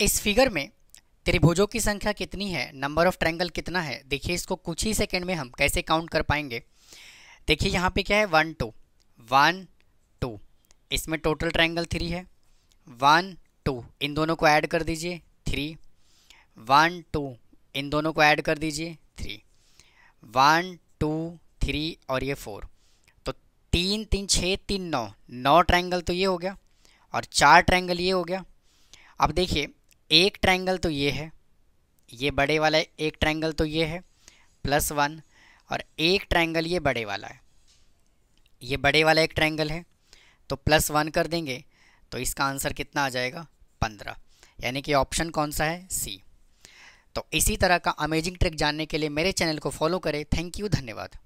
इस फिगर में त्रिभुजों की संख्या कितनी है नंबर ऑफ ट्रायंगल कितना है देखिए इसको कुछ ही सेकंड में हम कैसे काउंट कर पाएंगे देखिए यहाँ पे क्या है वन टू वन टू इसमें टोटल ट्रायंगल थ्री है वन टू इन दोनों को ऐड कर दीजिए थ्री वन टू इन दोनों को ऐड कर दीजिए थ्री वन टू थ्री और ये फोर तो तीन तीन छः तीन नौ नौ ट्रैंगल तो ये हो गया और चार ट्रैंगल ये हो गया अब देखिए एक ट्रायंगल तो ये है ये बड़े वाला एक ट्रायंगल तो ये है प्लस वन और एक ट्रायंगल ये बड़े वाला है ये बड़े वाला एक ट्रायंगल है तो प्लस वन कर देंगे तो इसका आंसर कितना आ जाएगा पंद्रह यानी कि ऑप्शन कौन सा है सी तो इसी तरह का अमेजिंग ट्रिक जानने के लिए मेरे चैनल को फॉलो करें थैंक यू धन्यवाद